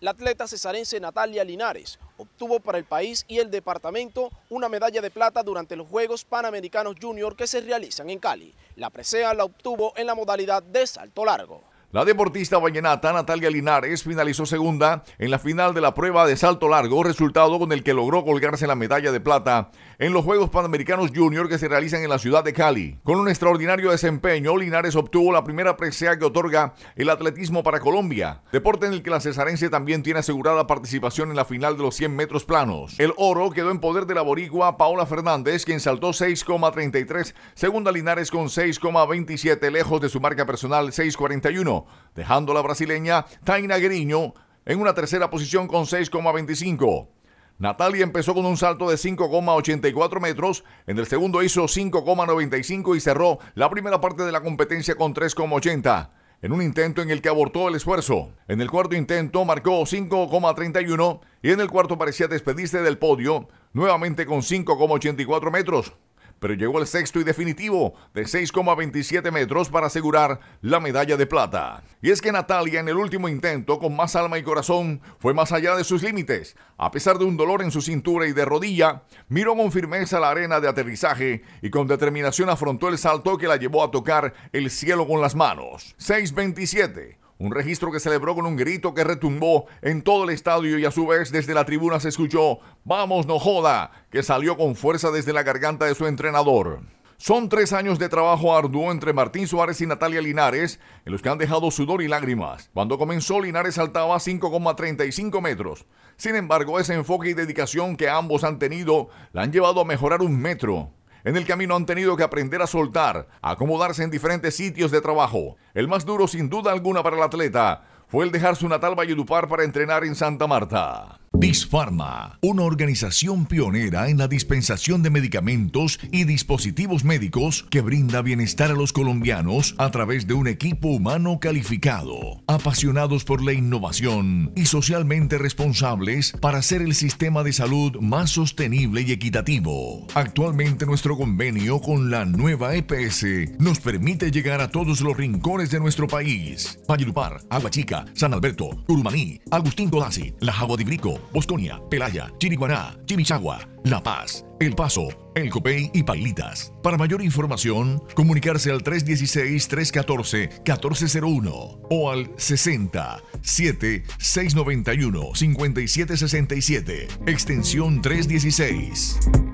La atleta cesarense Natalia Linares obtuvo para el país y el departamento una medalla de plata durante los Juegos Panamericanos Junior que se realizan en Cali. La presea la obtuvo en la modalidad de salto largo. La deportista vallenata Natalia Linares finalizó segunda en la final de la prueba de salto largo, resultado con el que logró colgarse la medalla de plata en los Juegos Panamericanos Junior que se realizan en la ciudad de Cali. Con un extraordinario desempeño, Linares obtuvo la primera presea que otorga el atletismo para Colombia, deporte en el que la cesarense también tiene asegurada participación en la final de los 100 metros planos. El oro quedó en poder de la boricua Paola Fernández, quien saltó 6,33, segunda Linares con 6,27, lejos de su marca personal 6,41. Dejando dejando la brasileña Taina Griño en una tercera posición con 6,25. Natalia empezó con un salto de 5,84 metros, en el segundo hizo 5,95 y cerró la primera parte de la competencia con 3,80, en un intento en el que abortó el esfuerzo. En el cuarto intento marcó 5,31 y en el cuarto parecía despedirse del podio, nuevamente con 5,84 metros pero llegó el sexto y definitivo de 6,27 metros para asegurar la medalla de plata. Y es que Natalia en el último intento, con más alma y corazón, fue más allá de sus límites. A pesar de un dolor en su cintura y de rodilla, miró con firmeza la arena de aterrizaje y con determinación afrontó el salto que la llevó a tocar el cielo con las manos. 627 un registro que celebró con un grito que retumbó en todo el estadio y a su vez desde la tribuna se escuchó Vamos no joda, que salió con fuerza desde la garganta de su entrenador. Son tres años de trabajo arduo entre Martín Suárez y Natalia Linares, en los que han dejado sudor y lágrimas. Cuando comenzó, Linares saltaba 5,35 metros. Sin embargo, ese enfoque y dedicación que ambos han tenido la han llevado a mejorar un metro. En el camino han tenido que aprender a soltar, a acomodarse en diferentes sitios de trabajo. El más duro sin duda alguna para el atleta fue el dejar su natal Valledupar para entrenar en Santa Marta. Dispharma, una organización pionera en la dispensación de medicamentos y dispositivos médicos que brinda bienestar a los colombianos a través de un equipo humano calificado, apasionados por la innovación y socialmente responsables para hacer el sistema de salud más sostenible y equitativo. Actualmente nuestro convenio con la nueva EPS nos permite llegar a todos los rincones de nuestro país. Valledupar, Agua San Alberto, Urumaní, Agustín Codazzi, La Bosconia, Pelaya, Chiriguaná, Chimichagua, La Paz, El Paso, El Copey y Pailitas. Para mayor información, comunicarse al 316-314-1401 o al 60 7 691 5767, extensión 316.